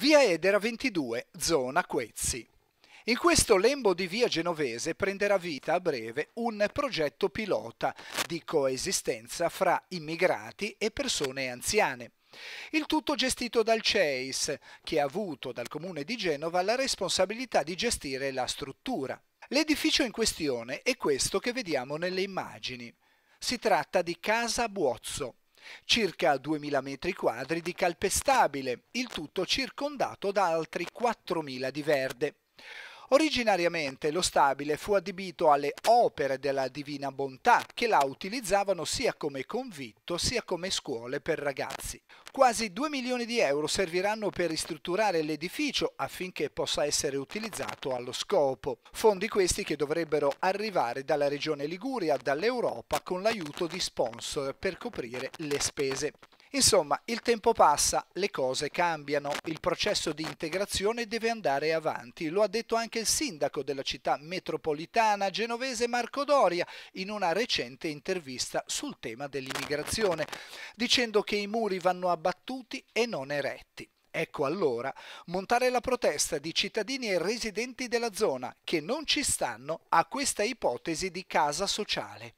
via Edera 22, zona Quezzi. In questo lembo di via Genovese prenderà vita a breve un progetto pilota di coesistenza fra immigrati e persone anziane. Il tutto gestito dal CEIS, che ha avuto dal Comune di Genova la responsabilità di gestire la struttura. L'edificio in questione è questo che vediamo nelle immagini. Si tratta di Casa Buozzo, circa 2000 metri quadri di calpestabile, il tutto circondato da altri 4000 di verde. Originariamente lo stabile fu adibito alle opere della Divina Bontà che la utilizzavano sia come convitto sia come scuole per ragazzi. Quasi 2 milioni di euro serviranno per ristrutturare l'edificio affinché possa essere utilizzato allo scopo. Fondi questi che dovrebbero arrivare dalla regione Liguria, dall'Europa con l'aiuto di sponsor per coprire le spese. Insomma, il tempo passa, le cose cambiano, il processo di integrazione deve andare avanti, lo ha detto anche il sindaco della città metropolitana genovese Marco Doria in una recente intervista sul tema dell'immigrazione, dicendo che i muri vanno abbattuti e non eretti. Ecco allora montare la protesta di cittadini e residenti della zona che non ci stanno a questa ipotesi di casa sociale.